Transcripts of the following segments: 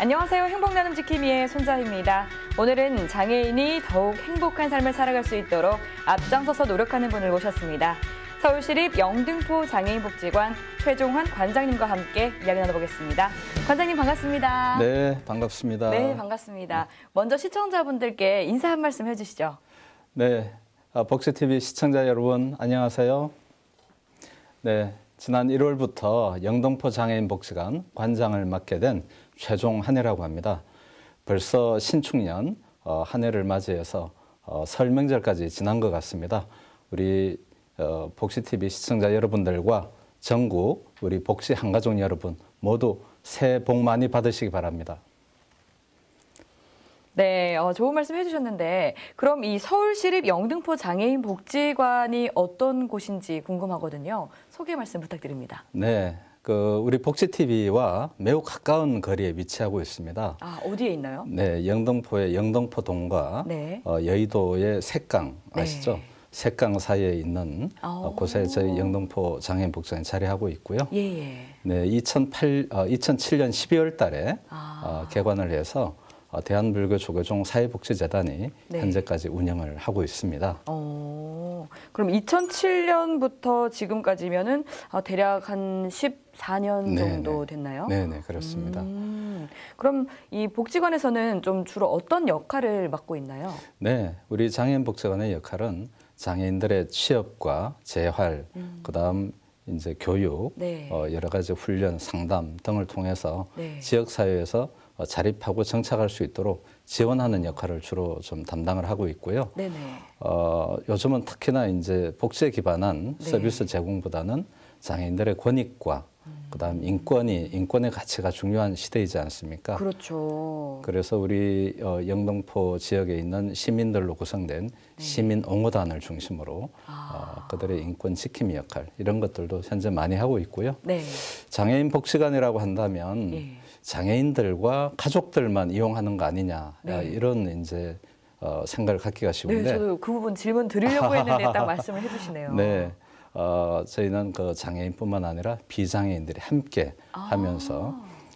안녕하세요. 행복나눔 지킴이의 손자입니다. 오늘은 장애인이 더욱 행복한 삶을 살아갈 수 있도록 앞장서서 노력하는 분을 모셨습니다. 서울시립 영등포 장애인복지관 최종환 관장님과 함께 이야기 나눠보겠습니다. 관장님 반갑습니다. 네, 반갑습니다. 네, 반갑습니다. 먼저 시청자분들께 인사 한 말씀 해주시죠. 네, 아, 복지TV 시청자 여러분 안녕하세요. 네, 지난 1월부터 영등포 장애인복지관 관장을 맡게 된 최종 한 해라고 합니다. 벌써 신축년 어, 한 해를 맞이해서 어, 설 명절까지 지난 것 같습니다. 우리 어, 복시TV 시청자 여러분들과 전국 우리 복시 한가족 여러분 모두 새해 복 많이 받으시기 바랍니다. 네, 어, 좋은 말씀 해주셨는데 그럼 이 서울시립 영등포 장애인 복지관이 어떤 곳인지 궁금하거든요. 소개 말씀 부탁드립니다. 네, 그 우리 복지TV와 매우 가까운 거리에 위치하고 있습니다. 아, 어디에 있나요? 네, 영등포의 영등포동과 네. 어, 여의도의 색강 네. 아시죠? 네. 색강 사이에 있는 오. 어. 어, 곳에 저희 영등포 장애인 복장이 자리하고 있고요. 예예. 예. 네, 2008, 어, 2007년 12월 달에 아. 어, 개관을 해서 어, 대한불교조교종 사회복지재단이 네. 현재까지 운영을 하고 있습니다. 오. 어. 그럼 2007년부터 지금까지면은 어, 대략 한 14년 정도 됐나요? 네, 네, 그렇습니다. 음, 그럼 이 복지관에서는 좀 주로 어떤 역할을 맡고 있나요? 네, 우리 장애인 복지관의 역할은 장애인들의 취업과 재활, 음. 그다음 이제 교육, 네. 어, 여러 가지 훈련, 상담 등을 통해서 네. 지역 사회에서 어, 자립하고 정착할 수 있도록 지원하는 역할을 주로 좀 담당을 하고 있고요. 네네. 어, 요즘은 특히나 이제 복지에 기반한 네. 서비스 제공보다는 장애인들의 권익과 그다음 인권이 인권의 가치가 중요한 시대이지 않습니까? 그렇죠. 그래서 우리 어, 영등포 지역에 있는 시민들로 구성된 네. 시민 옹호단을 중심으로 아. 어, 그들의 인권 지킴이 역할 이런 것들도 현재 많이 하고 있고요. 네. 장애인 복지관이라고 한다면. 예. 장애인들과 가족들만 이용하는 거 아니냐 네. 이런 이제 어, 생각을 갖기가 네, 쉬운데. 네, 저도 그 부분 질문 드리려고 했는데 딱 말씀을 해주시네요. 네. 어, 저희는 그 장애인뿐만 아니라 비장애인들이 함께 아. 하면서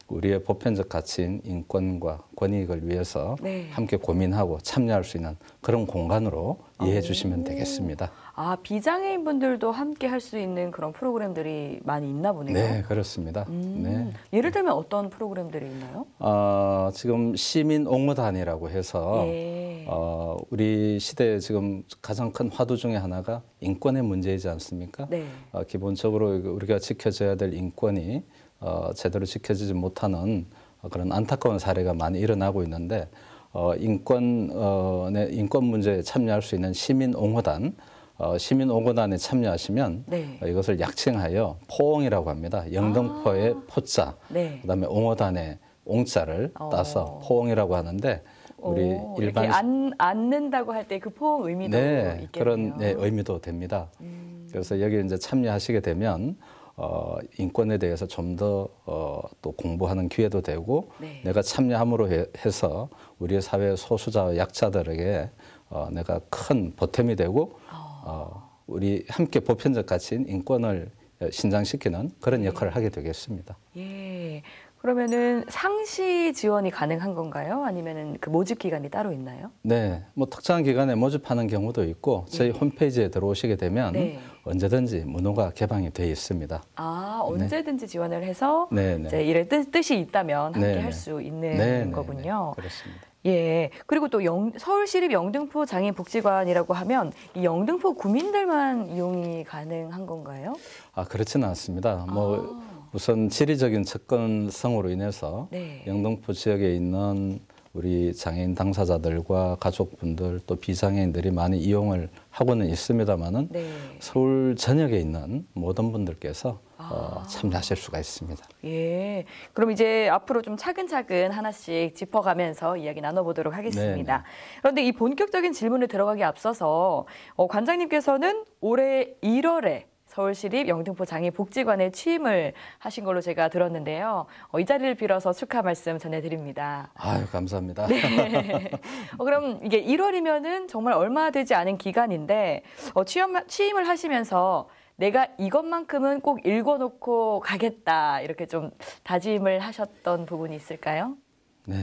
우리의 보편적 가치인 인권과 권익을 위해서 네. 함께 고민하고 참여할 수 있는 그런 공간으로 아, 이해해 주시면 네. 되겠습니다. 아 비장애인 분들도 함께 할 수 있는 그런 프로그램들이 많이 있나 보네요. 네, 그렇습니다. 음, 네. 예를 들면 어떤 프로그램들이 있나요? 어, 지금 시민 옹무단이라고 해서 예. 어, 우리 시대에 지금 가장 큰 화두 중에 하나가 인권의 문제이지 않습니까? 네. 어, 기본적으로 우리가 지켜져야 될 인권이 어, 제대로 지켜지지 못하는 어, 그런 안타까운 사례가 많이 일어나고 있는데 어, 인권, 어, 네, 인권 문제에 참여할 수 있는 시민 옹호단 어, 시민 오고단에 참여하시면 네. 어, 이것을 약칭하여 포옹이라고 합니다. 영등포의 아. 포자, 네. 그다음에 옹호단의 옹자를 어. 따서 포옹이라고 하는데 우리 오, 일반 안, 앉는다고 할 때 그 포옹 의미도 네, 있겠네요. 그런 네, 의미도 됩니다. 음. 그래서 여기 이제 참여하시게 되면 어, 인권에 대해서 좀 더또 어, 공부하는 기회도 되고 네. 내가 참여함으로 해, 서우리 사회 소수자와 약자들에게 어, 내가 큰 보탬이 되고 어. 어, 우리 함께 보편적 가치인 인권을 신장시키는 그런 네. 역할을 예. 하게 되겠습니다. 예. 그러면은 상시 지원이 가능한 건가요? 아니면은 그 모집 기간이 따로 있나요? 네, 뭐 특정 한 기간에 모집하는 경우도 있고 저희 예. 홈페이지에 들어오시게 되면 네. 언제든지 문호가 개방이 되어 있습니다. 아 네. 언제든지 네. 지원을 해서 네네. 네. 이제 이런 뜻, 이 있다면 함께 네, 할수 있는 네네. 거군요. 그렇습니다. 예. 그리고 또 영, 서울시립 영등포 장애인 복지관이라고 하면 이 영등포 구민들만 이용이 가능한 건가요? 아 그렇지는 않습니다. 뭐 아. 우선 지리적인 접근성으로 인해서 네. 영등포 지역에 있는 우리 장애인 당사자들과 가족분들 또 비장애인들이 많이 이용을 하고는 있습니다만은 네. 서울 전역에 있는 모든 분들께서 아. 어, 참여하실 수가 있습니다. 예. 그럼 이제 앞으로 좀 차근차근 하나씩 짚어가면서 이야기 나눠보도록 하겠습니다. 네네. 네. 그런데 이 본격적인 질문을 들어가기 앞서서 어, 관장님께서는 올해 1월에 서울시립 영등포 장애 복지관에 취임을 하신 걸로 제가 들었는데요. 어, 이 자리를 빌어서 축하 말씀 전해드립니다. 아유 감사합니다. 네. 어, 그럼 이게 1월이면은 정말 얼마 되지 않은 기간인데 어, 취임, 취임을 하시면서 내가 이것만큼은 꼭 읽어놓고 가겠다 이렇게 좀 다짐을 하셨던 부분이 있을까요? 네,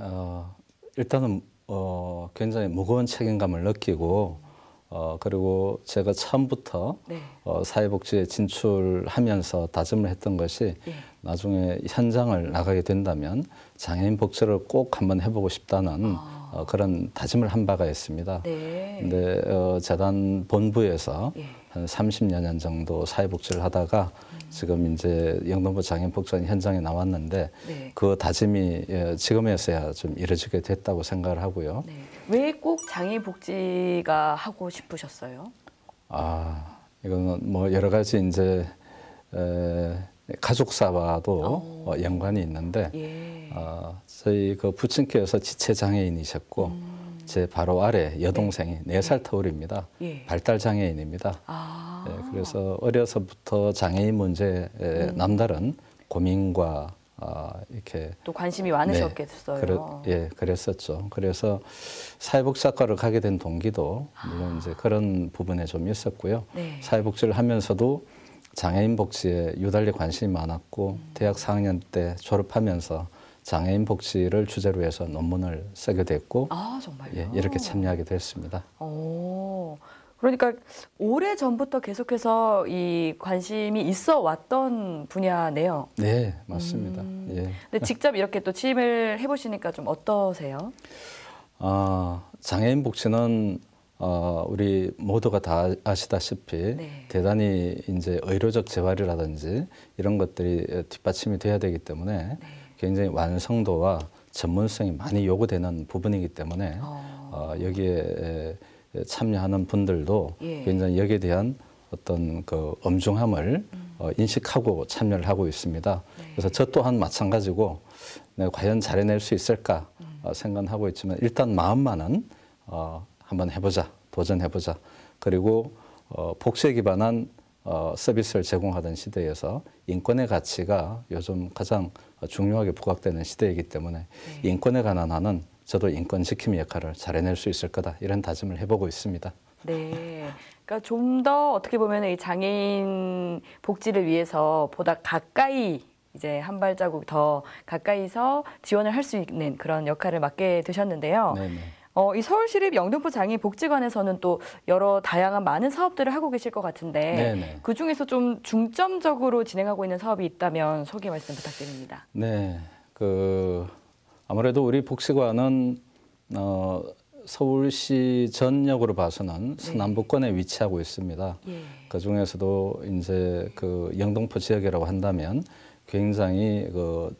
어, 일단은 어, 굉장히 무거운 책임감을 느끼고 어, 그리고 제가 처음부터 네. 어, 사회복지에 진출하면서 다짐을 했던 것이 네. 나중에 현장을 나가게 된다면 장애인 복지를 꼭 한번 해보고 싶다는 아. 어, 그런 다짐을 한 바가 있습니다. 네. 근데 어, 재단 본부에서 네. 한 30여 년 정도 사회복지를 하다가 음. 지금 이제 영등포 장애인 복지관 현장에 나왔는데 네. 그 다짐이 예, 지금에서야 좀 이루어지게 됐다고 생각을 하고요. 네. 왜꼭 장애 복지가 하고 싶으셨어요? 아 이거는 뭐 여러 가지 이제 에, 가족사와도 어. 어, 연관이 있는데 예. 어, 저희 그 부친께서 지체 장애인이셨고 음. 제 바로 아래 여동생이 네살 네 터울입니다. 예. 발달 장애인입니다. 아. 예, 그래서 어려서부터 장애인 문제에 음. 남다른 고민과 아, 이렇게 또 관심이 많으셨겠어요. 네, 그래, 예, 그랬었죠. 그래서 사회복지학과를 가게 된 동기도 물론 아. 이제 그런 부분에 좀 있었고요. 네. 사회복지를 하면서도 장애인 복지에 유달리 관심이 많았고 음. 대학 4학년 때 졸업하면서 장애인 복지를 주제로 해서 논문을 쓰게 됐고 아, 정말요? 예, 이렇게 참여하게 됐습니다. 오. 그러니까 오래 전부터 계속해서 이 관심이 있어 왔던 분야네요. 네, 맞습니다. 음. 예. 근데 직접 이렇게 또 취임을 해보시니까 좀 어떠세요? 아, 장애인 복지는 어, 우리 모두가 다 아시다시피 네. 대단히 이제 의료적 재활이라든지 이런 것들이 뒷받침이 돼야 되기 때문에 네. 굉장히 완성도와 전문성이 많이 요구되는 부분이기 때문에 어, 어 여기에 예, 참여하는 분들도 예. 굉장히 여기에 대한 어떤 그 엄중함을 음. 어, 인식하고 참여를 하고 있습니다. 네. 그래서 저 또한 마찬가지고 내가 과연 잘해낼 수 있을까 음. 어, 생각하고 있지만 일단 마음만은 어, 한번 해보자 도전해보자 그리고 어, 복수에 기반한 어, 서비스를 제공하던 시대에서 인권의 가치가 요즘 가장 중요하게 부각되는 시대이기 때문에 네. 인권에 관한 한은 저도 인권지킴이 역할을 잘 해낼 수 있을 거다 이런 다짐을 해보고 있습니다. 네. 그러니까 좀 더 어떻게 보면 이 장애인 복지를 위해서 보다 가까이 이제 한 발자국 더 가까이서 지원을 할 수 있는 그런 역할을 맡게 되셨는데요. 어, 이 서울시립 영등포 장애인 복지관에서는 또 여러 다양한 많은 사업들을 하고 계실 것 같은데 그 중에서 좀 중점적으로 진행하고 있는 사업이 있다면 소개 말씀 부탁드립니다. 네, 그 아무래도 우리 복지관은 어, 서울시 전역으로 봐서는 네. 서남부권에 위치하고 있습니다. 예. 그 중에서도 이제 그 영등포 지역이라고 한다면 굉장히 그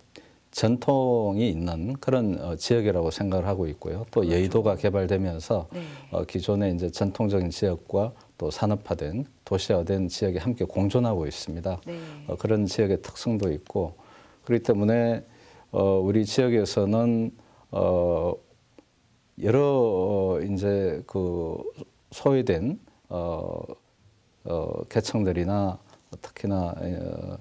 전통이 있는 그런 어, 지역이라고 생각을 하고 있고요. 또 그렇죠. 여의도가 개발되면서 네. 어, 기존의 이제 전통적인 지역과 또 산업화된 도시화된 지역이 함께 공존하고 있습니다. 네. 어, 그런 지역의 특성도 있고 그렇기 때문에 어, 우리 지역에서는 어, 여러 어, 이제 그 소외된 어, 어, 계층들이나 특히나 어,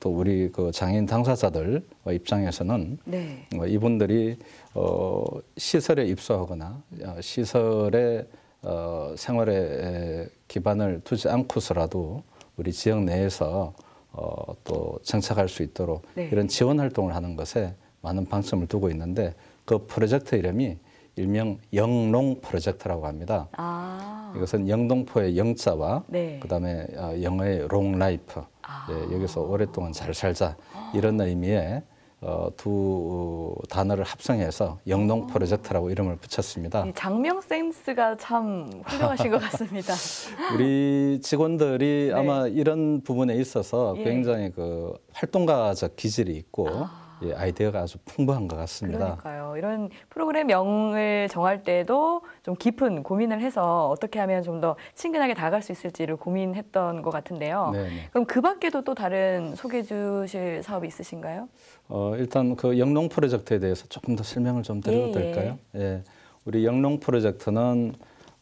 또 우리 그 장애인 당사자들 입장에서는 네. 어, 이분들이 어, 시설에 입소하거나 어, 시설에 어, 생활에 기반을 두지 않고서라도 우리 지역 내에서 어, 또 정착할 수 있도록 네. 이런 지원 활동을 하는 것에 많은 방점을 두고 있는데 그 프로젝트 이름이 일명 영농 프로젝트라고 합니다. 아. 이것은 영동포의 영자와 네. 그다음에 어, 영어의 롱라이프 아. 예, 여기서 오랫동안 잘 살자 이런 의미의 어, 두 단어를 합성해서 영농 아. 프로젝트라고 이름을 붙였습니다. 장명 센스가 참 훌륭하신 것 같습니다. 우리 직원들이 네. 아마 이런 부분에 있어서 예. 굉장히 예. 그 활동가적 기질이 있고 아. 예, 아이디어가 아주 풍부한 것 같습니다. 그러니까요. 이런 프로그램명을 정할 때도 좀 깊은 고민을 해서 어떻게 하면 좀 더 친근하게 다가갈 수 있을지를 고민했던 것 같은데요. 네네. 네. 그럼 그 밖에도 또 다른 소개해 주실 사업이 있으신가요? 어, 일단 그 영농 프로젝트에 대해서 조금 더 설명을 좀 드려도 예, 예. 될까요? 예. 우리 영농 프로젝트는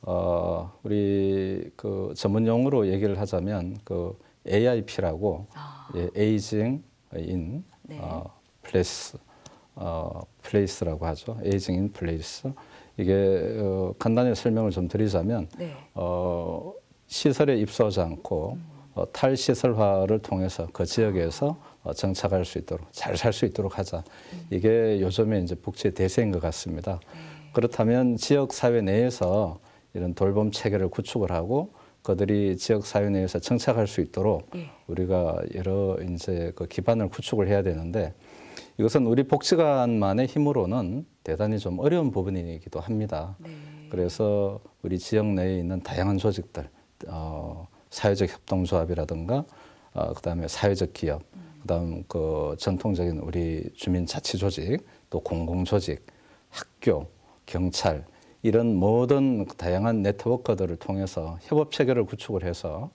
어, 우리 그 전문 용어로 얘기를 하자면 그 AIP라고 아. 예, 에이징 인 네. 어, 플레이스 어, 플레이스라고 하죠. 에이징 인 플레이스. 이게 어, 간단히 설명을 좀 드리자면 네. 어, 시설에 입소하지 않고 어, 탈시설화를 통해서 그 지역에서 어, 정착할 수 있도록 잘 살 수 있도록 하자. 이게 요즘에 이제 복지 대세인 것 같습니다. 네. 그렇다면 지역 사회 내에서 이런 돌봄 체계를 구축을 하고 그들이 지역 사회 내에서 정착할 수 있도록 예. 우리가 여러 이제 그 기반을 구축을 해야 되는데 이것은 우리 복지관만의 힘으로는 대단히 좀 어려운 부분이기도 합니다. 네. 그래서 우리 지역 내에 있는 다양한 조직들, 어, 사회적 협동조합이라든가, 어, 그다음에 사회적 기업, 그다음 그 전통적인 우리 주민 자치 조직, 또 공공 조직, 학교, 경찰 이런 모든 다양한 네트워크들을 통해서 협업 체계를 구축을 해서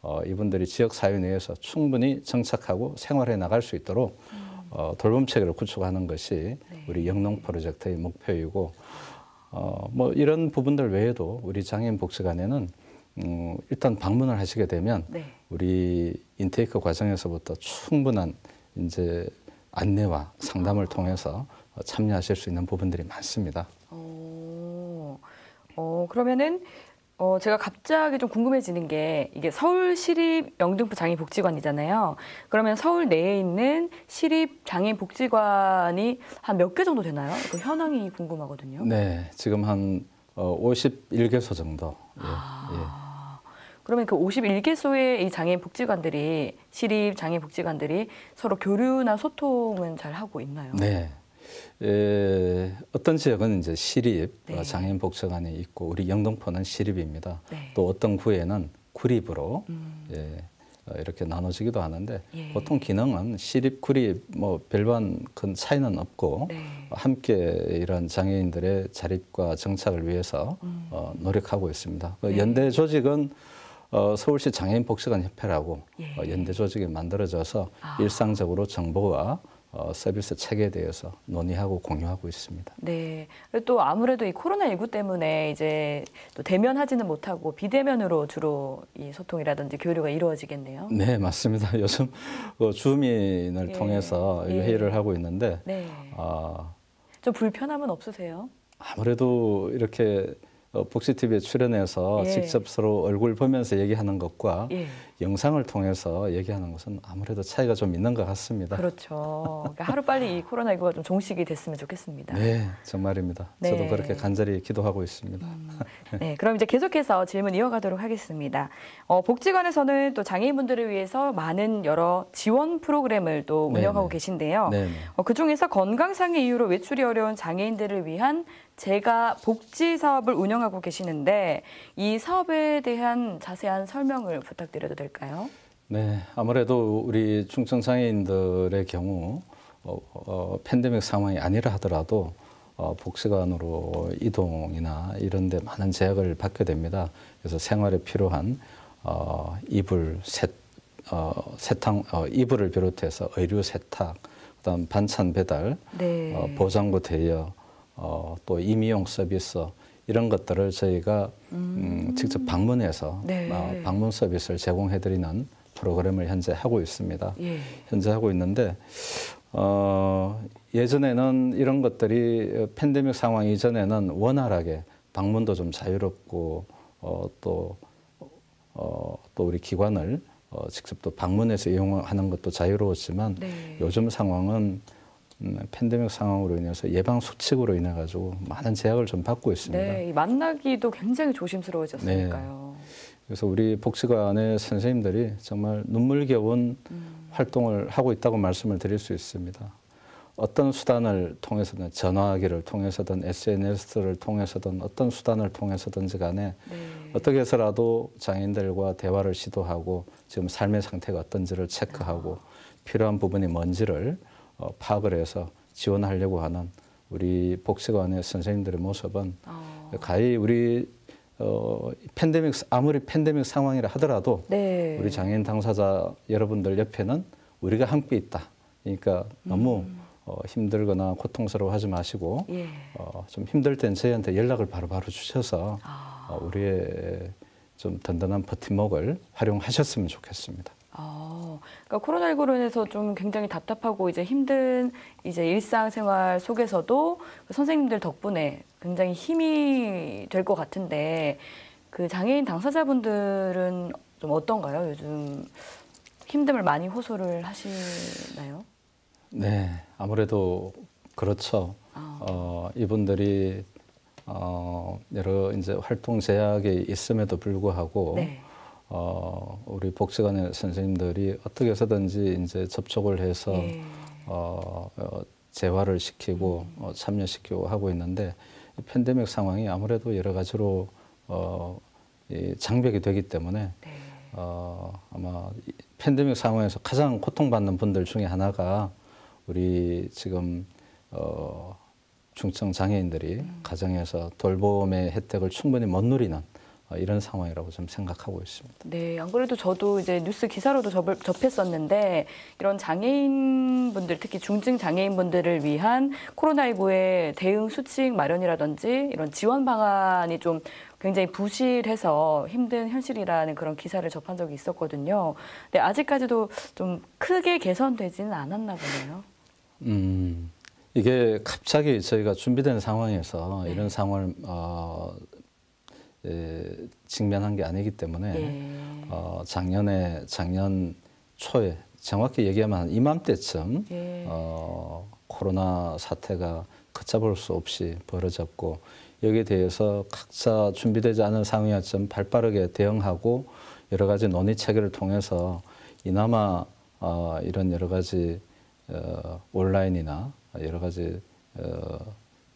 어, 이분들이 지역 사회 내에서 충분히 정착하고 생활해 나갈 수 있도록 음. 어, 돌봄 체계를 구축하는 것이 네. 우리 영농 프로젝트의 목표이고 어, 뭐 이런 부분들 외에도 우리 장애인 복지관에는 음, 일단 방문을 하시게 되면 네. 우리 인테이크 과정에서부터 충분한 이제 안내와 상담을 아. 통해서 참여하실 수 있는 부분들이 많습니다. 어, 어 그러면은 어, 제가 갑자기 좀 궁금해지는 게 이게 서울 시립 영등포 장애인 복지관이잖아요. 그러면 서울 내에 있는 시립 장애인 복지관이 한 몇 개 정도 되나요? 그 현황이 궁금하거든요. 네, 지금 한 어, 51개소 정도. 예, 아, 예. 그러면 그 51개소의 이 장애인 복지관들이 시립 장애인 복지관들이 서로 교류나 소통은 잘 하고 있나요? 네, 에, 어떤 지역은 이제 시립 네. 어, 장애인 복지관이 있고 우리 영등포는 시립입니다. 네. 또 어떤 구에는 구립으로 음. 예, 어, 이렇게 나눠지기도 하는데 예. 보통 기능은 시립, 구립 뭐 별반 큰 차이는 없고 네. 함께 이런 장애인들의 자립과 정착을 위해서 음. 어, 노력하고 있습니다. 그 네. 연대 조직은 어, 서울시 장애인 복지관 협회라고 예. 어, 연대 조직이 만들어져서 아. 일상적으로 정보와 어, 서비스 체계에 대해서 논의하고 공유하고 있습니다. 네. 또 아무래도 이 코로나19 때문에 이제 또 대면하지는 못하고 비대면으로 주로 이 소통이라든지 교류가 이루어지겠네요. 네, 맞습니다. 요즘 그 줌인을 예. 통해서 예. 회의를 하고 있는데 네. 어, 좀 불편함은 없으세요? 아무래도 이렇게 어, 복지TV에 출연해서 예. 직접 서로 얼굴 보면서 얘기하는 것과 예. 영상을 통해서 얘기하는 것은 아무래도 차이가 좀 있는 것 같습니다. 그렇죠. 그러니까 하루 빨리 이 코로나19가 좀 종식이 됐으면 좋겠습니다. 네, 정말입니다. 네. 저도 그렇게 간절히 기도하고 있습니다. 음, 네, 그럼 이제 계속해서 질문 이어가도록 하겠습니다. 어, 복지관에서는 또 장애인분들을 위해서 많은 여러 지원 프로그램을 또 네, 운영하고 네네. 계신데요. 네, 네. 어, 그 중에서 건강상의 이유로 외출이 어려운 장애인들을 위한 제가 복지 사업을 운영하고 계시는데 이 사업에 대한 자세한 설명을 부탁드려도 될까요? 걸까요? 네, 아무래도 우리 중증 장애인들의 경우 어, 어, 팬데믹 상황이 아니라 하더라도 어, 복지관으로 이동이나 이런 데 많은 제약을 받게 됩니다. 그래서 생활에 필요한 어, 이불, 세, 어, 세탁, 어, 이불을 비롯해서 의류 세탁, 그다음 반찬 배달, 네. 어, 보장구 대여, 어, 또 임의용 서비스 이런 것들을 저희가 음. 음 직접 방문해서 네. 어, 방문 서비스를 제공해드리는 프로그램을 현재 하고 있습니다. 예. 현재 하고 있는데 어, 예전에는 이런 것들이 팬데믹 상황 이전에는 원활하게 방문도 좀 자유롭고 어, 또, 어, 또 우리 기관을 어, 직접 또 방문해서 이용하는 것도 자유로웠지만 네. 요즘 상황은 음, 팬데믹 상황으로 인해서 예방 수칙으로 인해 가지고 많은 제약을 좀 받고 있습니다. 네, 만나기도 굉장히 조심스러워졌으니까요. 네. 그래서 우리 복지관의 선생님들이 정말 눈물겨운 음. 활동을 하고 있다고 말씀을 드릴 수 있습니다. 어떤 수단을 통해서든 전화기를 통해서든 SNS를 통해서든 어떤 수단을 통해서든지 간에 네. 어떻게 해서라도 장애인들과 대화를 시도하고 지금 삶의 상태가 어떤지를 체크하고 아. 필요한 부분이 뭔지를 어, 파악을 해서 지원하려고 하는 우리 복지관의 선생님들의 모습은 어. 가히 우리 어, 팬데믹 아무리 팬데믹 상황이라 하더라도 네. 우리 장애인 당사자 여러분들 옆에는 우리가 함께 있다. 그러니까 너무 음. 어, 힘들거나 고통스러워하지 마시고 예. 어, 좀 힘들 땐 저희한테 연락을 바로바로 바로 주셔서 아. 어, 우리의 좀 든든한 버팀목을 활용하셨으면 좋겠습니다. 어, 그러니까 코로나19로 인해서 좀 굉장히 답답하고 이제 힘든 이제 일상생활 속에서도 그 선생님들 덕분에 굉장히 힘이 될 것 같은데 그 장애인 당사자분들은 좀 어떤가요? 요즘 힘듦을 많이 호소를 하시나요? 네, 아무래도 그렇죠. 아. 어, 이분들이 어, 여러 이제 활동 제약이 있음에도 불구하고 네. 어, 우리 복지관 의 선생님들이 어떻게 해서든지 이제 접촉을 해서 예. 어, 어 재활을 시키고 음. 어, 참여시키고 하고 있는데 이 팬데믹 상황이 아무래도 여러 가지로 어, 이 장벽이 되기 때문에 네. 어, 아마 팬데믹 상황에서 가장 고통받는 분들 중에 하나가 우리 지금 어, 중증 장애인들이 음. 가정에서 돌봄의 혜택을 충분히 못 누리는 어, 이런 상황이라고 좀 생각하고 있습니다. 네, 안 그래도 저도 이제 뉴스 기사로도 접, 접했었는데 이런 장애인분들 특히 중증 장애인분들을 위한 코로나19의 대응 수칙 마련이라든지 이런 지원 방안이 좀 굉장히 부실해서 힘든 현실이라는 그런 기사를 접한 적이 있었거든요. 근데 아직까지도 좀 크게 개선되지는 않았나 보네요. 음, 이게 갑자기 저희가 준비된 상황에서 네. 이런 상황을 어, 직면한 게 아니기 때문에 예. 어, 작년에 작년 초에 정확히 얘기하면 이맘때쯤 예. 어, 코로나 사태가 걷잡을 수 없이 벌어졌고 여기에 대해서 각자 준비되지 않은 상황이었지만 발빠르게 대응하고 여러 가지 논의 체계를 통해서 이나마 어, 이런 여러 가지 어, 온라인이나 여러 가지 어,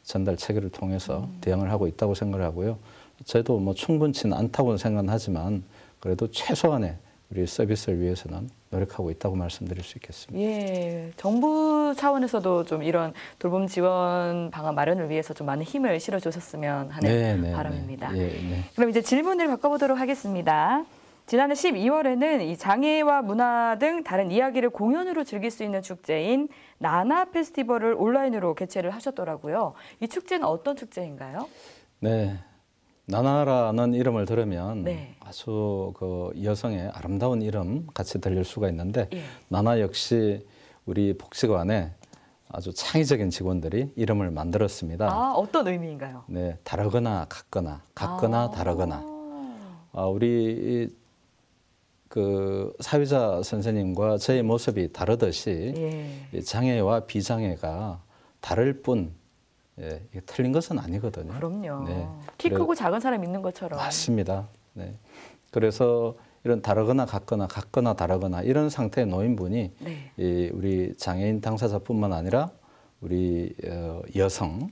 전달 체계를 통해서 음. 대응을 하고 있다고 생각을 하고요. 제도 뭐 충분치는 않다고는 생각하지만 그래도 최소한의 우리 서비스를 위해서는 노력하고 있다고 말씀드릴 수 있겠습니다. 예, 정부 차원에서도 좀 이런 돌봄 지원 방안 마련을 위해서 좀 많은 힘을 실어 주셨으면 하는 네네, 네, 네. 바람입니다. 네네. 예, 그럼 이제 질문을 바꿔보도록 하겠습니다. 지난해 12월에는 이 장애와 문화 등 다른 이야기를 공연으로 즐길 수 있는 축제인 나나 페스티벌을 온라인으로 개최를 하셨더라고요. 이 축제는 어떤 축제인가요? 네, 나나라는 이름을 들으면 네. 아주 그 여성의 아름다운 이름 같이 들릴 수가 있는데 예. 나나 역시 우리 복지관에 아주 창의적인 직원들이 이름을 만들었습니다. 아, 어떤 의미인가요? 네, 다르거나 같거나, 같거나 아. 다르거나. 아, 우리 그 사회자 선생님과 저의 모습이 다르듯이 예. 장애와 비장애가 다를 뿐 예, 이게 틀린 것은 아니거든요. 그럼요. 네. 키 그래, 크고 작은 사람 있는 것처럼. 맞습니다. 네. 그래서 이런 다르거나 같거나 같거나 다르거나 이런 상태의 노인분이 네. 이 우리 장애인 당사자뿐만 아니라 우리 어, 여성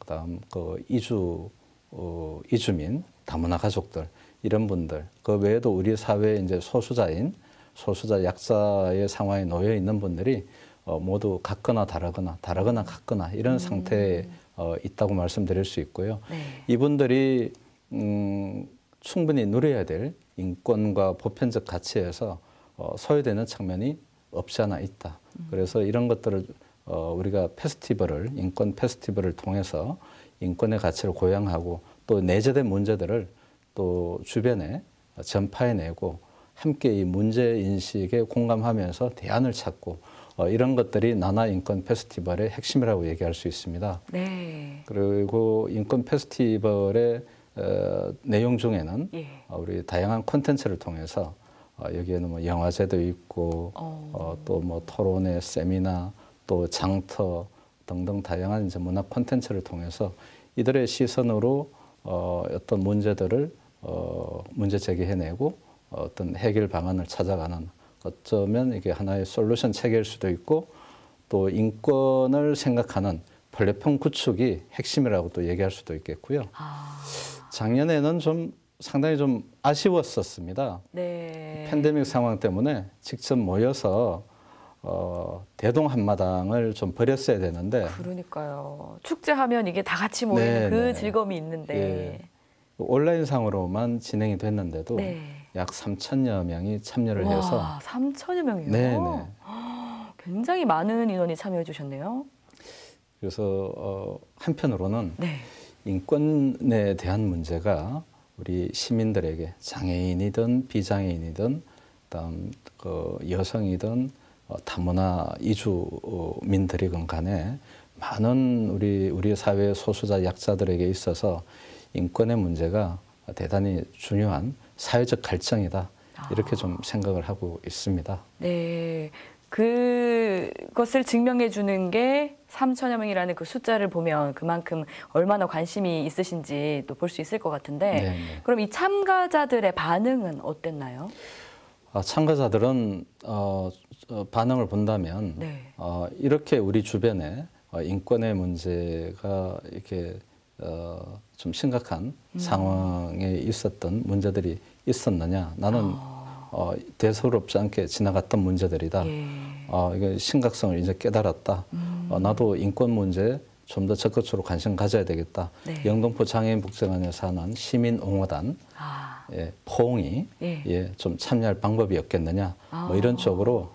그다음 그 이주 어, 이주민 다문화 가족들 이런 분들 그 외에도 우리 사회 이제 소수자인 소수자 약자의 상황에 놓여 있는 분들이 어, 모두 같거나 다르거나 다르거나 같거나 이런 음. 상태에 어, 있다고 말씀드릴 수 있고요. 네. 이분들이 음, 충분히 누려야 될 인권과 보편적 가치에서 어, 소외되는 측면이 없지 않아 있다. 음. 그래서 이런 것들을 어, 우리가 페스티벌을 인권 페스티벌을 통해서 인권의 가치를 고양하고 또 내재된 문제들을 또 주변에 전파해내고 함께 이 문제 인식에 공감하면서 대안을 찾고 어, 이런 것들이 나나 인권 페스티벌의 핵심이라고 얘기할 수 있습니다. 네. 그리고 인권 페스티벌의 어, 내용 중에는 예. 어, 우리 다양한 콘텐츠를 통해서 어, 여기에는 뭐 영화제도 있고 어, 어 또뭐 토론회, 세미나, 또 장터 등등 다양한 이제 문화 콘텐츠를 통해서 이들의 시선으로 어, 어떤 문제들을 어, 문제 제기해내고 어, 어떤 해결 방안을 찾아가는 어쩌면 이게 하나의 솔루션 체계일 수도 있고 또 인권을 생각하는 플랫폼 구축이 핵심이라고 또 얘기할 수도 있겠고요. 아... 작년에는 좀 상당히 좀 아쉬웠었습니다. 네. 팬데믹 상황 때문에 직접 모여서 어, 대동 한마당을 좀 버렸어야 되는데. 그러니까요. 축제하면 이게 다 같이 모이는 네, 그 네. 즐거움이 있는데. 예. 온라인상으로만 진행이 됐는데도 네. 약 3천여 명이 참여를 와, 해서 3천여 명이요? 네, 네. 굉장히 많은 인원이 참여해 주셨네요. 그래서 어, 한편으로는 네. 인권에 대한 문제가 우리 시민들에게 장애인이든 비장애인이든 다음 그 여성이든 어, 다문화 이주민들이건 어, 간에 많은 우리 우리 사회의 소수자 약자들에게 있어서 인권의 문제가 대단히 중요한 사회적 갈증이다. 아. 이렇게 좀 생각을 하고 있습니다. 네. 그것을 증명해 주는 게 3천여 명이라는 그 숫자를 보면 그만큼 얼마나 관심이 있으신지 또 볼 수 있을 것 같은데 네네. 네. 그럼 이 참가자들의 반응은 어땠나요? 아, 참가자들은 어, 어 반응을 본다면 네. 어, 이렇게 우리 주변에 어, 인권의 문제가 이렇게 어, 좀 심각한 음. 상황에 있었던 문제들이 있었느냐 나는 아. 어, 대수롭지 않게 지나갔던 문제들이다. 예. 어, 이게 심각성을 이제 깨달았다. 어, 음. 어, 나도 인권 문제 좀 더 적극적으로 관심 가져야 되겠다. 네. 영등포 장애인 복지관에서 하는 시민 옹호단 아. 예, 포옹이 예. 예. 좀 참여할 방법이 없겠느냐 아. 뭐 이런 아. 쪽으로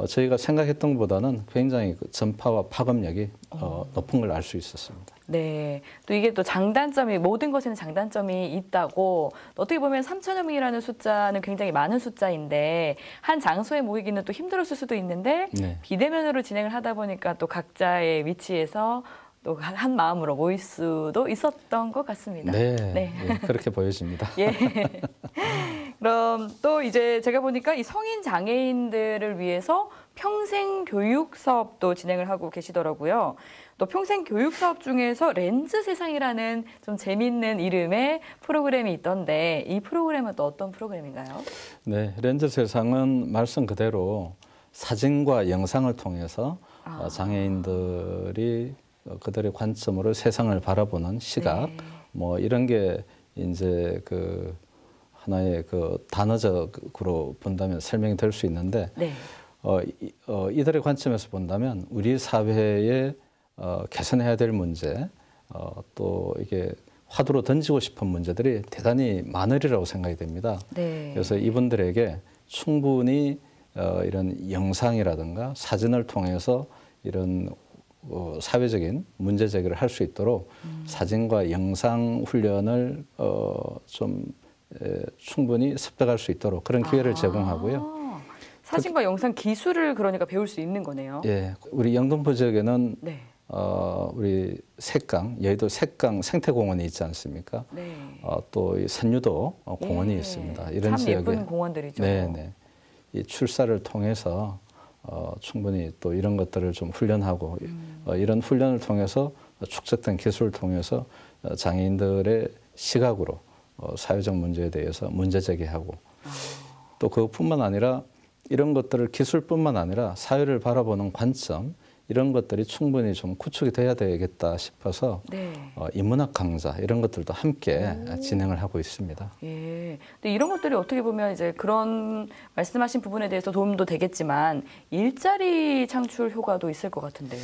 어, 저희가 생각했던 것보다는 굉장히 그 전파와 파급력이 어, 높은 걸 알 수 있었습니다. 네. 또 이게 또 장단점이 모든 것에는 장단점이 있다고 어떻게 보면 3천여 명이라는 숫자는 굉장히 많은 숫자인데 한 장소에 모이기는 또 힘들었을 수도 있는데 네. 비대면으로 진행을 하다 보니까 또 각자의 위치에서 또한 마음으로 모일 수도 있었던 것 같습니다. 네, 네. 예, 그렇게 보여집니다. 예. 그럼 또 이제 제가 보니까 이 성인 장애인들을 위해서 평생 교육 사업도 진행을 하고 계시더라고요. 또 평생 교육 사업 중에서 렌즈 세상이라는 좀 재밌는 이름의 프로그램이 있던데 이 프로그램은 또 어떤 프로그램인가요? 네, 렌즈 세상은 말씀 그대로 사진과 영상을 통해서 아. 어, 장애인들이 어, 그들의 관점으로 세상을 바라보는 시각 네. 뭐 이런 게 이제 그 하나의 그 단어적으로 본다면 설명이 될 수 있는데 네. 어, 이, 어, 이들의 관점에서 본다면 우리 사회에 어, 개선해야 될 문제 어, 또 이게 화두로 던지고 싶은 문제들이 대단히 많으리라고 생각이 됩니다. 네. 그래서 이분들에게 충분히 어, 이런 영상이라든가 사진을 통해서 이런 어, 사회적인 문제 제기를 할 수 있도록 음. 사진과 영상 훈련을 어, 좀 에, 충분히 습득할 수 있도록 그런 기회를 아. 제공하고요. 사진과 그, 영상 기술을 그러니까 배울 수 있는 거네요. 예, 우리 영등포 지역에는 네. 어, 우리 색강, 여의도 색강 생태공원이 있지 않습니까? 네. 어, 또이 선유도 공원이 예. 있습니다. 이런 참 지역에 예쁜 공원들이죠. 네, 네. 이 출사를 통해서 어, 충분히 또 이런 것들을 좀 훈련하고 음. 어, 이런 훈련을 통해서 어, 축적된 기술을 통해서 어, 장애인들의 시각으로 어, 사회적 문제에 대해서 문제 제기하고 아. 또 그것뿐만 아니라 이런 것들을 기술뿐만 아니라 사회를 바라보는 관점 이런 것들이 충분히 좀 구축이 돼야 되겠다 싶어서 네. 어, 인문학 강좌 이런 것들도 함께 오. 진행을 하고 있습니다. 예. 근데 이런 것들이 어떻게 보면 이제 그런 말씀하신 부분에 대해서 도움도 되겠지만 일자리 창출 효과도 있을 것 같은데요.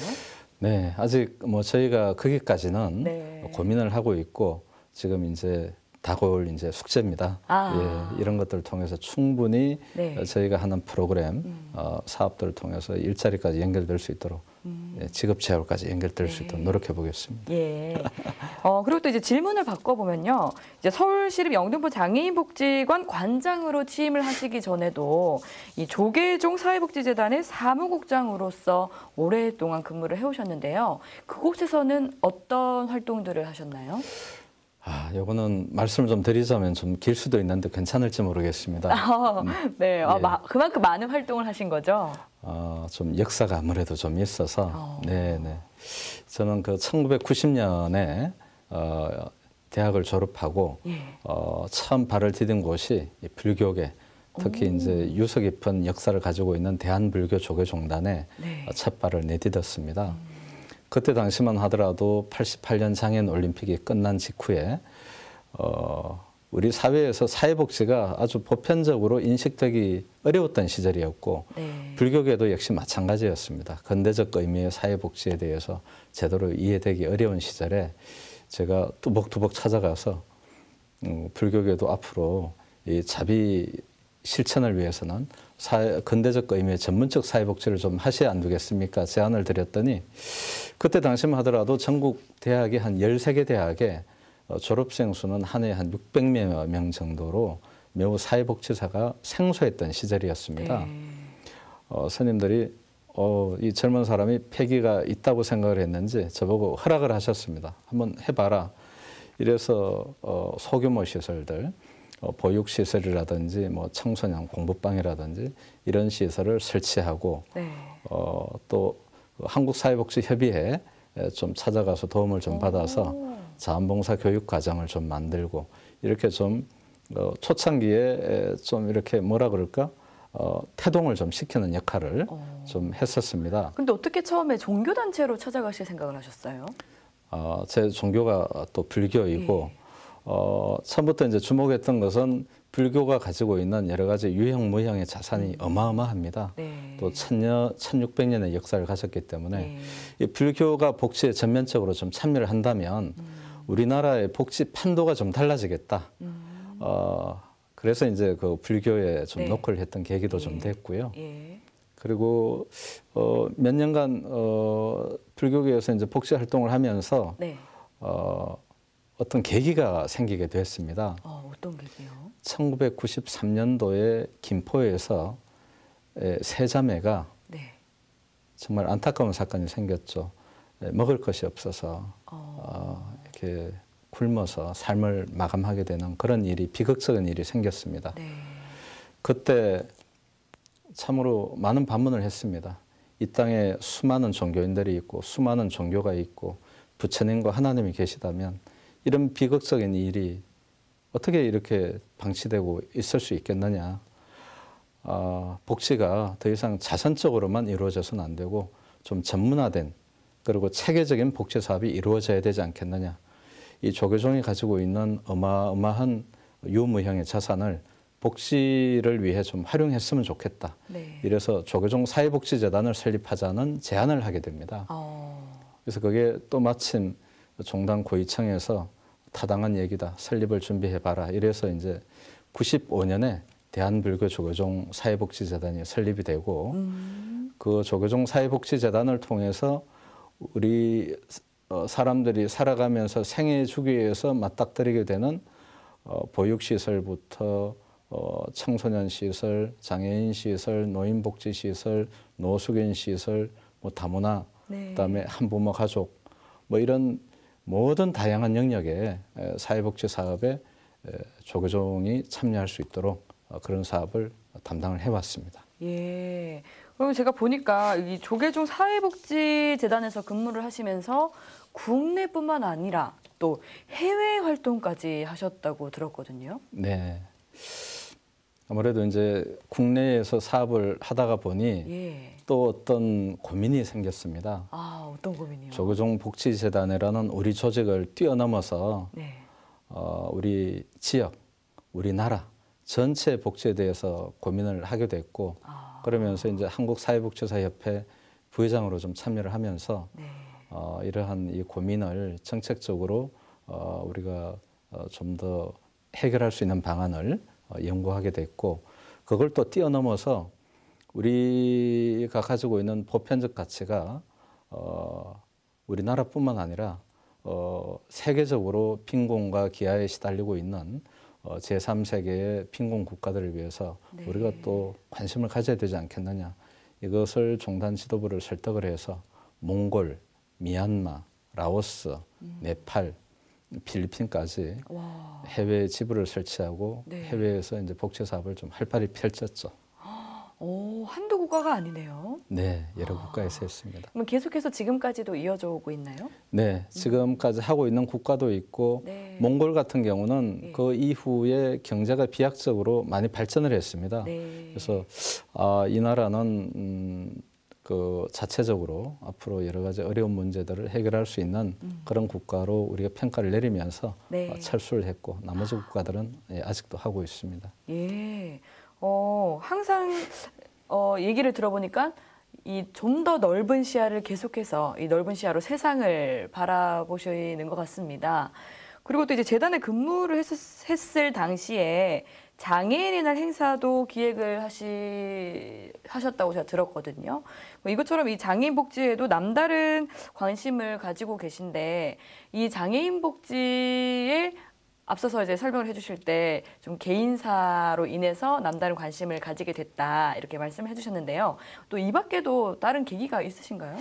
네, 아직 뭐 저희가 거기까지는 네. 고민을 하고 있고 지금 이제 다골 이제 숙제입니다. 아. 예, 이런 것들을 통해서 충분히 네. 저희가 하는 프로그램 음. 어, 사업들을 통해서 일자리까지 연결될 수 있도록 음. 예, 직업 체험까지 연결될 예. 수 있도록 네. 노력해 보겠습니다. 예. 어, 그리고 또 이제 질문을 바꿔보면요. 이제 서울시립 영등포 장애인복지관 관장으로 취임을 하시기 전에도 이 조계종 사회복지재단의 사무국장으로서 오랫동안 근무를 해오셨는데요. 그곳에서는 어떤 활동들을 하셨나요? 아, 요거는 말씀을 좀 드리자면 좀 길 수도 있는데 괜찮을지 모르겠습니다. 아, 음. 네, 아, 예. 마, 그만큼 많은 활동을 하신 거죠? 어, 좀 역사가 아무래도 좀 있어서, 어. 네, 네. 저는 그 1990년에 어, 대학을 졸업하고 예. 어, 처음 발을 디딘 곳이 이 불교계 특히 오. 이제 유서 깊은 역사를 가지고 있는 대한불교조계종단에 네. 어, 첫 발을 내딛었습니다. 음. 그때 당시만 하더라도 88년 장애인 올림픽이 끝난 직후에 어, 우리 사회에서 사회복지가 아주 보편적으로 인식되기 어려웠던 시절이었고 네. 불교계도 역시 마찬가지였습니다. 근대적 의미의 사회복지에 대해서 제대로 이해되기 어려운 시절에 제가 뚜벅뚜벅 찾아가서 음, 불교계도 앞으로 이 자비 실천을 위해서는 사회, 근대적 의미의 전문적 사회복지를 좀 하셔야 안 되겠습니까? 제안을 드렸더니 그때 당시만 하더라도 전국 대학의 한 13개 대학에 어, 졸업생 수는 한 해에 한 600명 정도로 매우 사회복지사가 생소했던 시절이었습니다. 네. 어, 스님들이 어, 이 젊은 사람이 폐기가 있다고 생각을 했는지 저보고 허락을 하셨습니다. 한번 해봐라. 이래서 어, 소규모 시설들, 어, 보육 시설이라든지 뭐 청소년 공부방이라든지 이런 시설을 설치하고 네. 어, 또 그 한국사회복지협의회 좀 찾아가서 도움을 좀 받아서 오. 자원봉사 교육 과정을 좀 만들고 이렇게 좀 어, 초창기에 좀 이렇게 뭐라 그럴까 어, 태동을 좀 시키는 역할을 어. 좀 했었습니다. 근데 어떻게 처음에 종교 단체로 찾아가실 생각을 하셨어요? 어, 제 종교가 또 불교이고. 예. 어, 처음부터 이제 주목했던 것은 불교가 가지고 있는 여러 가지 유형 무형의 자산이 음. 어마어마합니다. 네. 또 천여, 1600년의 역사를 가졌기 때문에 네. 이 불교가 복지에 전면적으로 좀 참여를 한다면 음. 우리나라의 복지 판도가 좀 달라지겠다. 음. 어, 그래서 이제 그 불교에 좀 네. 노크를 했던 계기도 네. 좀 됐고요. 예. 그리고 어, 몇 년간 어, 불교계에서 이제 복지 활동을 하면서 네. 어, 어떤 계기가 생기게 됐습니다. 어, 어떤 계기요? 1993년도에 김포에서 세 자매가 네. 정말 안타까운 사건이 생겼죠. 먹을 것이 없어서 어. 어, 이렇게 굶어서 삶을 마감하게 되는 그런 일이 비극적인 일이 생겼습니다. 네. 그때 참으로 많은 반문을 했습니다. 이 땅에 수많은 종교인들이 있고 수많은 종교가 있고 부처님과 하나님이 계시다면 이런 비극적인 일이 어떻게 이렇게 방치되고 있을 수 있겠느냐. 어, 복지가 더 이상 자선적으로만 이루어져서는 안 되고 좀 전문화된 그리고 체계적인 복지 사업이 이루어져야 되지 않겠느냐. 이 조교종이 가지고 있는 어마어마한 유무형의 자산을 복지를 위해 좀 활용했으면 좋겠다. 네. 이래서 조교종 사회복지재단을 설립하자는 제안을 하게 됩니다. 오. 어. 그래서 그게 또 마침 종당 고위층에서 타당한 얘기다. 설립을 준비해봐라. 이래서 이제 95년에 대한불교 조교종 사회복지재단이 설립이 되고 음. 그 조교종 사회복지재단을 통해서 우리 어, 사람들이 살아가면서 생애 주기에서 맞닥뜨리게 되는 어, 보육시설부터 어, 청소년 시설, 장애인 시설, 노인복지 시설, 노숙인 시설, 뭐 다문화, 네. 그다음에 한부모 가족, 뭐 이런 모든 다양한 영역에 사회복지 사업에 조교종이 참여할 수 있도록 어, 그런 사업을 담당을 해왔습니다. 예. 그럼 제가 보니까 이 조계종 사회복지재단에서 근무를 하시면서 국내뿐만 아니라 또 해외 활동까지 하셨다고 들었거든요. 네. 아무래도 이제 국내에서 사업을 하다가 보니 예. 또 어떤 고민이 생겼습니다. 아, 어떤 고민이요? 조교종 복지재단이라는 우리 조직을 뛰어넘어서 네. 어, 우리 지역, 우리나라 전체 복지에 대해서 고민을 하게 됐고 아. 그러면서 이제 한국사회복지사협회 부회장으로 좀 참여를 하면서 네. 어, 이러한 이 고민을 정책적으로 어, 우리가 어, 좀더 해결할 수 있는 방안을 어, 연구하게 됐고 그걸 또 뛰어넘어서 우리가 가지고 있는 보편적 가치가 어, 우리나라뿐만 아니라 어, 세계적으로 빈곤과 기아에 시달리고 있는 어, 제3세계의 빈곤 국가들을 위해서 네. 우리가 또 관심을 가져야 되지 않겠느냐. 이것을 종단 지도부를 설득을 해서 몽골, 미얀마, 라오스, 음. 네팔, 필리핀까지 와. 해외 지부를 설치하고 네. 해외에서 이제 복지 사업을 좀 활발히 펼쳤죠. 오, 한두 국가가 아니네요. 네, 여러 아. 국가에서 했습니다. 그럼 계속해서 지금까지도 이어져 오고 있나요? 네, 지금까지 하고 있는 국가도 있고 네. 몽골 같은 경우는 네. 그 이후에 경제가 비약적으로 많이 발전을 했습니다. 네. 그래서 아, 이 나라는 음, 그 자체적으로 앞으로 여러 가지 어려운 문제들을 해결할 수 있는 음. 그런 국가로 우리가 평가를 내리면서 네. 아, 철수를 했고 나머지 아. 국가들은 예, 아직도 하고 있습니다. 예. 어, 항상 어, 얘기를 들어보니까 이 좀 더 넓은 시야를 계속해서 이 넓은 시야로 세상을 바라보시는 것 같습니다. 그리고 또 이제 재단에 근무를 했, 했을 당시에 장애인의 날 행사도 기획을 하시, 하셨다고 제가 들었거든요. 뭐 이것처럼 이 장애인 복지에도 남다른 관심을 가지고 계신데 이 장애인 복지의 앞서서 이제 설명을 해주실 때 좀 개인사로 인해서 남다른 관심을 가지게 됐다 이렇게 말씀을 해주셨는데요. 또 이 밖에도 다른 계기가 있으신가요?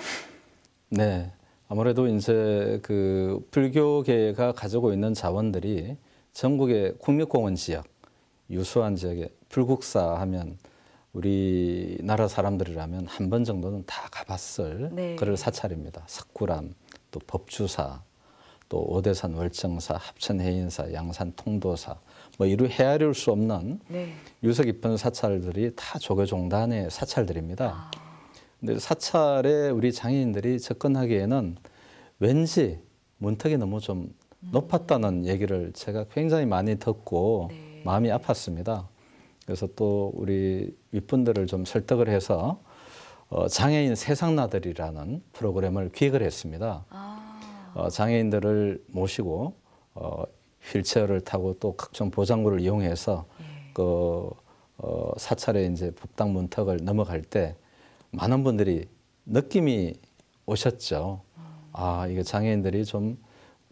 네, 아무래도 이제 그 불교계가 가지고 있는 자원들이 전국의 국립공원 지역, 유수한 지역에 불국사 하면 우리나라 사람들이라면 한 번 정도는 다 가봤을 네. 그럴 사찰입니다. 석굴암, 또 법주사, 또 오대산 월정사, 합천해인사, 양산 통도사 뭐 이루 헤아릴 수 없는 네. 유서 깊은 사찰들이 다조교종단의 사찰들입니다. 아. 근데 사찰에 우리 장애인들이 접근하기에는 왠지 문턱이 너무 좀 음. 높았다는 얘기를 제가 굉장히 많이 듣고 네. 마음이 아팠습니다. 그래서 또 우리 윗분들을 좀 설득을 해서 어, 장애인 세상나들이라는 프로그램을 기획을 했습니다. 아. 어, 장애인들을 모시고 어, 휠체어를 타고 또 각종 보장구를 이용해서 네. 그 어, 사찰에 이제 북당 문턱을 넘어갈 때 많은 분들이 느낌이 오셨죠. 어. 아 이게 장애인들이 좀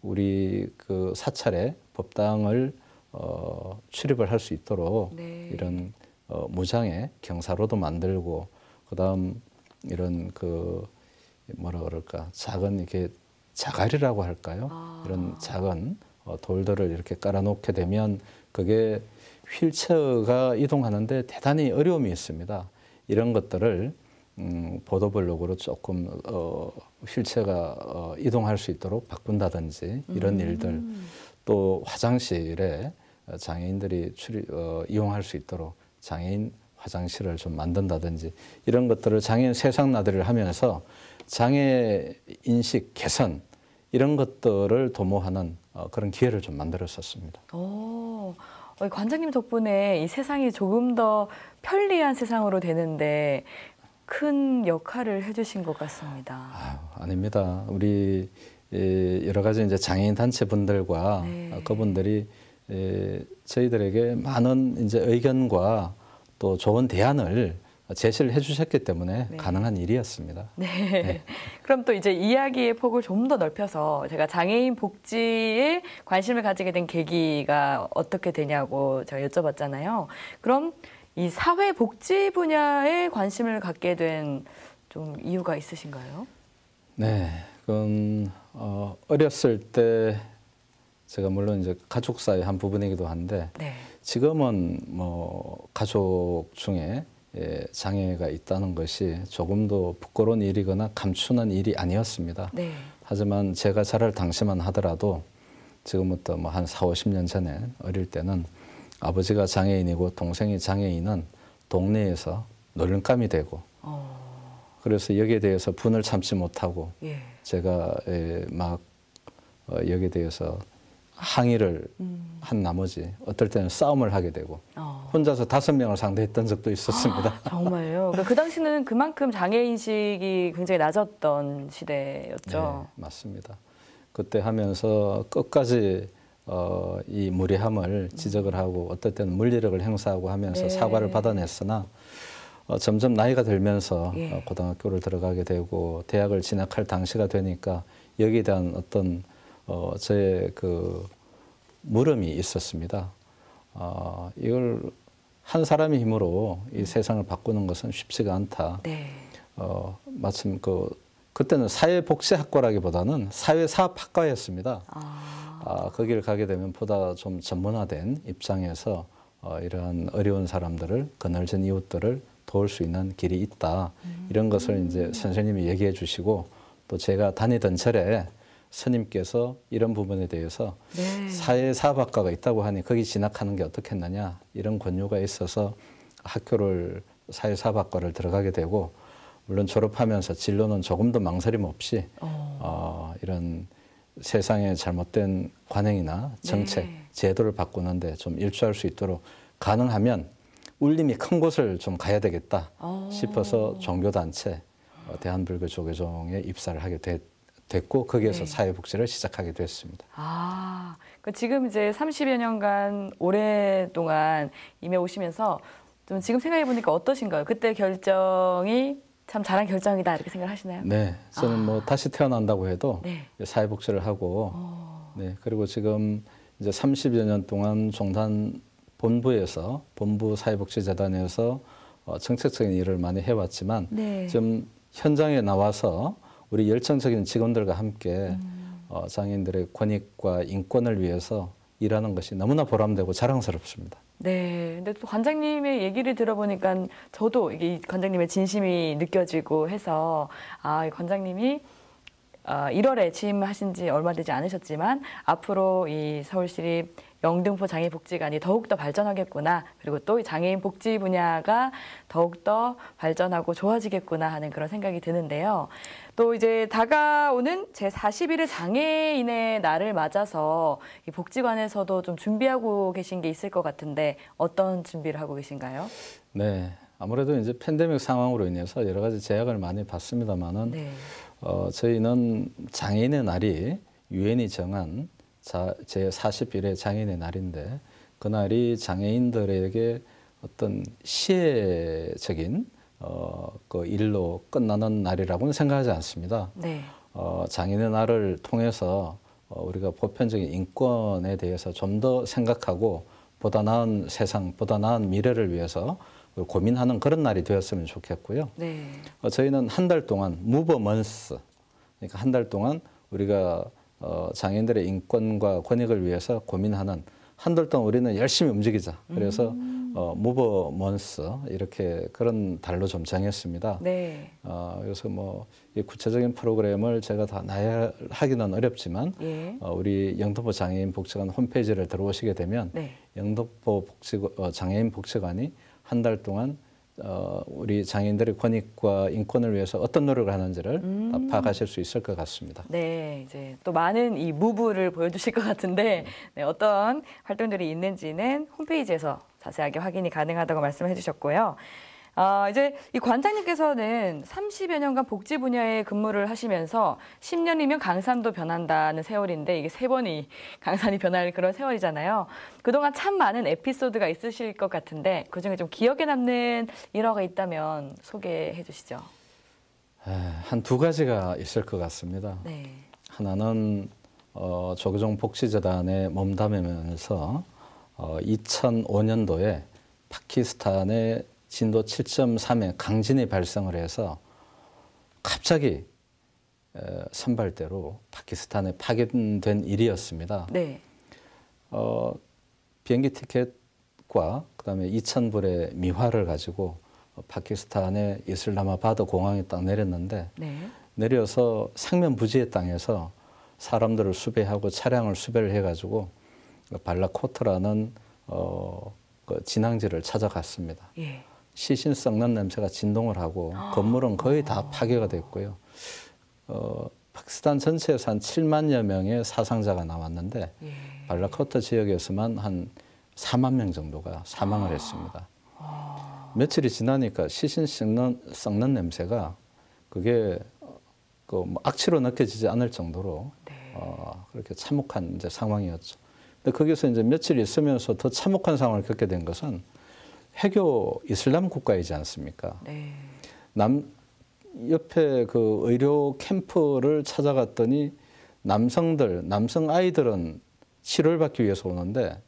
우리 그 사찰에 법당을 어, 출입을 할 수 있도록 네. 이런 어, 무장의 경사로도 만들고 그다음 이런 그 뭐라 그럴까 작은 이렇게 자갈이라고 할까요? 아. 이런 작은 어, 돌들을 이렇게 깔아놓게 되면 그게 휠체어가 이동하는데 대단히 어려움이 있습니다. 이런 것들을 음, 보도블록으로 조금 어, 휠체어가 어, 이동할 수 있도록 바꾼다든지 이런 음. 일들 또 화장실에 장애인들이 출 어, 이용할 수 있도록 장애인 화장실을 좀 만든다든지 이런 것들을 장애인 세상 나들이를 하면서 장애 인식 개선 이런 것들을 도모하는 어, 그런 기회를 좀 만들었었습니다. 오, 어, 관장님 덕분에 이 세상이 조금 더 편리한 세상으로 되는데 큰 역할을 해주신 것 같습니다. 아유, 아닙니다. 우리 여러 가지 이제 장애인 단체 분들과 어, 네. 그분들이 저희들에게 많은 이제 의견과 또 좋은 대안을 제시를 해주셨기 때문에 네. 가능한 일이었습니다. 네. 네. 그럼 또 이제 이야기의 폭을 좀 더 넓혀서 제가 장애인 복지에 관심을 가지게 된 계기가 어떻게 되냐고 제가 여쭤봤잖아요. 그럼 이 사회 복지 분야에 관심을 갖게 된 좀 이유가 있으신가요? 네. 그건 어, 어렸을 때 제가 물론 이제 가족사의 한 부분이기도 한데 네. 지금은 뭐 가족 중에 예, 장애가 있다는 것이 조금도 부끄러운 일이거나 감추는 일이 아니었습니다. 네. 하지만 제가 자랄 당시만 하더라도 지금부터 뭐한 4, 50년 전에 어릴 때는 아버지가 장애인이고 동생이 장애인은 동네에서 놀림감이 되고 어. 그래서 여기에 대해서 분을 참지 못하고 예. 제가 예, 막 어, 여기에 대해서 항의를 음. 한 나머지 어떨 때는 싸움을 하게 되고 어. 혼자서 다섯 명을 상대했던 적도 있었습니다. 아, 정말요? 그러니까 그 당시는 그만큼 장애 인식이 굉장히 낮았던 시대였죠. 네, 맞습니다. 그때 하면서 끝까지 어, 이 무례함을 음. 지적을 하고 어떨 때는 물리력을 행사하고 하면서 네. 사과를 받아냈으나 어, 점점 나이가 들면서 어, 예. 고등학교를 들어가게 되고 대학을 진학할 당시가 되니까 여기에 대한 어떤 어, 저의 그 물음이 있었습니다. 어, 이걸 한 사람의 힘으로 이 음. 세상을 바꾸는 것은 쉽지가 않다. 네. 어, 마침 그 그때는 사회복지학과라기보다는 사회사학과였습니다 아. 아, 거기를 그 가게 되면 보다 좀 전문화된 입장에서 어, 이러한 어려운 사람들을 그늘진 이웃들을 도울 수 있는 길이 있다. 음. 이런 것을 이제 음. 선생님이 얘기해 주시고 또 제가 다니던 절에 스님께서 이런 부분에 대해서 네. 사회 사박과가 있다고 하니 거기 진학하는 게 어떻겠느냐 이런 권유가 있어서 학교를 사회 사박과를 들어가게 되고 물론 졸업하면서 진로는 조금도 망설임 없이 어, 어 이런 세상의 잘못된 관행이나 정책 네. 제도를 바꾸는데 좀 일조할 수 있도록 가능하면 울림이 큰 곳을 좀 가야 되겠다 오. 어. 싶어서 종교단체 어, 대한불교조계종에 입사를 하게 됐. 됐고 거기에서 네. 사회복지를 시작하게 됐습니다. 아, 그러니까 지금 이제 30여 년간 오랫동안 임해 오시면서 좀 지금 생각해 보니까 어떠신가요? 그때 결정이 참 잘한 결정이다 이렇게 생각 하시나요? 네, 저는 뭐 아. 뭐 다시 태어난다고 해도 네. 사회복지를 하고 오. 어. 네 그리고 지금 이제 30여 년 동안 종단 본부에서 본부 사회복지재단에서 어, 정책적인 일을 많이 해왔지만 네. 지금 현장에 나와서 우리 열정적인 직원들과 함께 음. 어, 장애인들의 권익과 인권을 위해서 일하는 것이 너무나 보람되고 자랑스럽습니다. 네. 근데 또 관장님의 얘기를 들어보니까 저도 이게 관장님의 진심이 느껴지고 해서 아, 관장님이 어, 아, 1월에 취임하신 지 얼마 되지 않으셨지만 앞으로 이 서울시립 영등포 장애인 복지관이 더욱더 발전하겠구나 그리고 또 장애인 복지 분야가 더욱더 발전하고 좋아지겠구나 하는 그런 생각이 드는데요. 또 이제 다가오는 제41회 장애인의 날을 맞아서 이 복지관에서도 좀 준비하고 계신 게 있을 것 같은데 어떤 준비를 하고 계신가요? 네. 아무래도 이제 팬데믹 상황으로 인해서 여러 가지 제약을 많이 받습니다만은 네. 어, 저희는 장애인의 날이 유엔이 정한 자, 제4 1일의 장애인의 날인데 그날이 장애인들에게 어떤 시혜적인 어, 그 일로 끝나는 날이라고는 생각하지 않습니다. 네. 어, 장인의 애 날을 통해서 어, 우리가 보편적인 인권에 대해서 좀 더 생각하고 보다 나은 세상, 보다 나은 미래를 위해서 고민하는 그런 날이 되었으면 좋겠고요. 네. 어, 저희는 한 달 동안 무버먼스 그러니까 한 달 동안 우리가 어, 장애인들의 인권과 권익을 위해서 고민하는 한 달 동안 우리는 열심히 움직이자. 그래서 음. 어, 무버먼스 이렇게 그런 달로 좀 정했습니다. 네. 그래서 뭐이 구체적인 프로그램을 제가 다 나열하기는 어렵지만 예. 우리 영등포 장애인 복지관 홈페이지를 들어오시게 되면 네. 영등포 복지 장애인 복지관이 한달 동안 어, 우리 장애인들의 권익과 인권을 위해서 어떤 노력을 하는지를 음. 파악하실 수 있을 것 같습니다. 네, 이제 또 많은 이 무브를 보여주실 것 같은데 네, 네 어떤 활동들이 있는지는 홈페이지에서 자세하게 확인이 가능하다고 말씀해 주셨고요. 아, 이제 이 관장님께서는 30여 년간 복지 분야에 근무를 하시면서 10년이면 강산도 변한다는 세월인데 이게 세 번이 강산이 변할 그런 세월이잖아요. 그동안 참 많은 에피소드가 있으실 것 같은데 그중에 좀 기억에 남는 일화가 있다면 소개해 주시죠. 한 두 가지가 있을 것 같습니다. 네. 하나는 어, 조교종 복지재단에 몸담으면서 어, 2005년도에 파키스탄의 진도 7.3의 강진이 발생을 해서 갑자기 어, 선발대로 파키스탄에 파견된 일이었습니다. 네. 어, 비행기 티켓과 그다음에 2천불의 미화를 가지고 파키스탄의 이슬라마바드 공항에 딱 내렸는데 네. 내려서 생면부지의 땅에서 사람들을 수배하고 차량을 수배를 해가지고 발라코트라는 어, 그 진앙지를 찾아갔습니다. 예. 시신 썩는 냄새가 진동을 하고 건물은 거의 다 아. 파괴가 됐고요. 어, 파키스탄 전체에서 한 7만여 명의 사상자가 나왔는데 예. 발라코트 지역에서만 한 4만 명 정도가 사망을 아. 했습니다. 아. 며칠이 지나니까 시신 썩는, 썩는 냄새가 그게 어, 그뭐 악취로 느껴지지 않을 정도로 네. 어, 그렇게 참혹한 이제 상황이었죠. 근데 거기서 이제 며칠 있으면서 더 참혹한 상황을 겪게 된 것은 해교 이슬람 국가이지 않습니까? 네. 남 옆에 그 의료 캠프를 찾아갔더니 남성들, 남성 아이들은 치료를 받기 위해서 오는데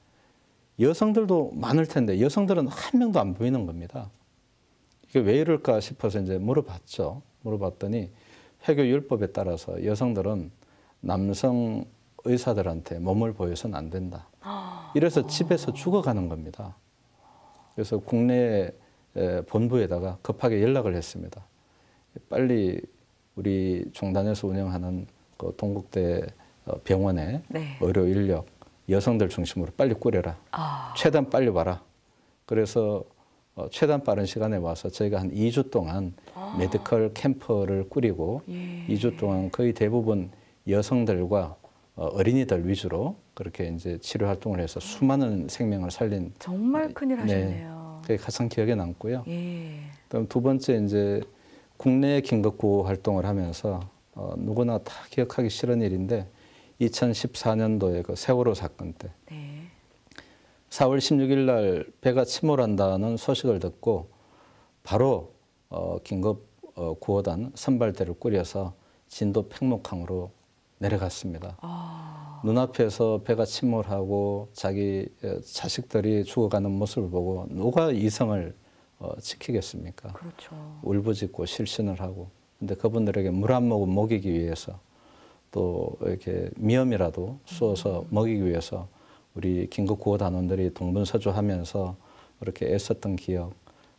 여성들도 많을 텐데 여성들은 한 명도 안 보이는 겁니다. 이게 왜 이럴까 싶어서 이제 물어봤죠. 물어봤더니 해교 율법에 따라서 여성들은 남성 의사들한테 몸을 보여서는 안 된다. 아. 이래서 집에서 죽어가는 겁니다. 그래서 국내 본부에다가 급하게 연락을 했습니다. 빨리 우리 종단에서 운영하는 그 동국대 어, 병원에 네. 의료 인력 여성들 중심으로 빨리 꾸려라. 아. 최대한 빨리 와라. 그래서 어, 최대한 빠른 시간에 와서 저희가 한 2주 동안 아. 메디컬 캠퍼를 꾸리고 예. 2주 동안 거의 대부분 여성들과 어, 어린이들 위주로 그렇게 이제 치료 활동을 해서 수많은 생명을 살린 정말 어, 큰일 네. 하셨네요. 네, 그게 가장 기억에 남고요. 예. 그다음 두 번째 이제 국내 긴급 구 활동을 하면서 어, 누구나 다 기억하기 싫은 일인데 2014년도에 그 세월호 사건 때 네. 4월 16일 날 배가 침몰한다는 소식을 듣고 바로 어, 긴급 어, 구호단 선발대를 꾸려서 진도 팽목항으로 내려갔습니다. 아... 눈앞에서 배가 침몰하고 자기 어, 자식들이 죽어가는 모습을 보고 누가 이성을 어, 지키겠습니까? 그렇죠. 울부짖고 실신을 하고 근데 그분들에게 물 한 모금 먹이기 위해서 또 이렇게 미염이라도 쏘서 음. 먹이기 위해서 우리 긴급 구호 단원들이 동분서주하면서 그렇게 애썼던 기억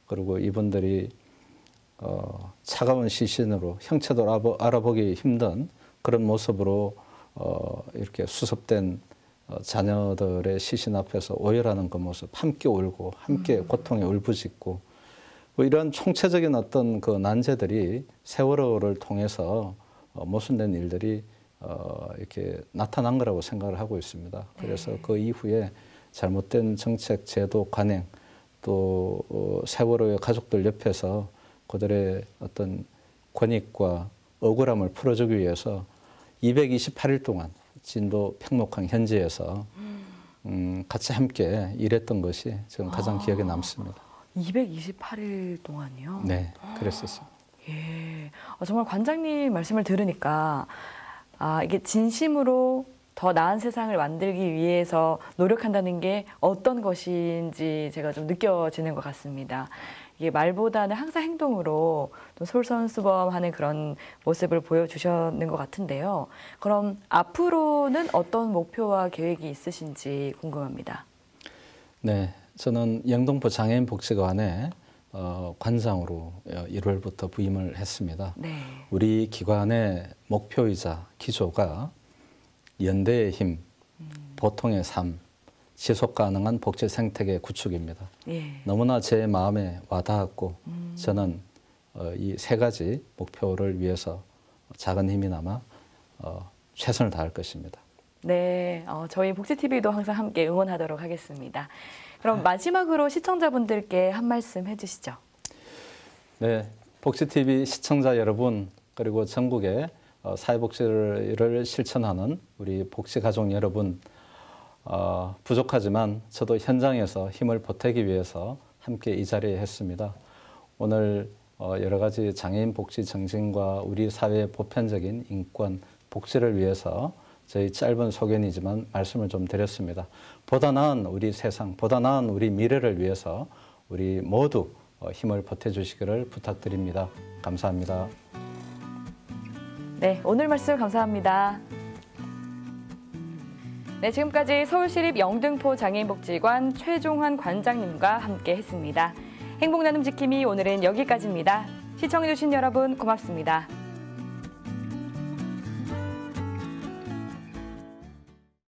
그리고 이분들이 어, 차가운 시신으로 형체도 알아보, 알아보기 힘든 그런 모습으로 어, 이렇게 수습된 어, 자녀들의 시신 앞에서 오열하는 그 모습, 함께 울고, 함께 음. 고통에 울부짖고, 뭐 이런 총체적인 어떤 그 난제들이 세월호를 통해서 어, 모순된 일들이 어, 이렇게 나타난 거라고 생각을 하고 있습니다. 네. 그래서 네. 그 이후에 잘못된 정책, 제도, 관행, 또 어, 세월호의 가족들 옆에서 그들의 어떤 권익과 억울함을 풀어주기 위해서 228일 동안 진도 평목항 현지에서 음, 같이 함께 일했던 것이 지금 가장 아, 기억에 남습니다. 228일 동안요? 네, 그랬었어요. 예. 아, 정말 관장님 말씀을 들으니까 아, 이게 진심으로 더 나은 세상을 만들기 위해서 노력한다는 게 어떤 것인지 제가 좀 느껴지는 것 같습니다. 이게 말보다는 항상 행동으로 또 솔선수범하는 그런 모습을 보여주셨는 것 같은데요. 그럼 앞으로는 어떤 목표와 계획이 있으신지 궁금합니다. 네, 저는 영등포 장애인 복지관에 어, 관장으로 1월부터 어, 부임을 했습니다. 네. 우리 기관의 목표이자 기조가 연대의 힘, 음. 보통의 삶, 지속 가능한 복지 생태계 구축입니다. 예. 너무나 제 마음에 와닿았고 음. 저는 어, 이세 가지 목표를 위해서 작은 힘이나마 어, 최선을 다할 것입니다. 네, 어, 저희 복지TV도 항상 함께 응원하도록 하겠습니다. 그럼 네. 마지막으로 시청자분들께 한 말씀 해주시죠. 네, 복지TV 시청자 여러분 그리고 전국의 어, 사회복지를 실천하는 우리 복지가족 여러분 어, 부족하지만 저도 현장에서 힘을 보태기 위해서 함께 이 자리에 했습니다. 오늘 어, 여러 가지 장애인 복지 정신과 우리 사회의 보편적인 인권 복지를 위해서 저희 짧은 소견이지만 말씀을 좀 드렸습니다. 보다 나은 우리 세상, 보다 나은 우리 미래를 위해서 우리 모두 어, 힘을 보태주시기를 부탁드립니다. 감사합니다. 네, 오늘 말씀 감사합니다. 네, 지금까지 서울시립 영등포 장애인복지관 최종환 관장님과 함께했습니다. 행복나눔 지킴이 오늘은 여기까지입니다. 시청해주신 여러분 고맙습니다.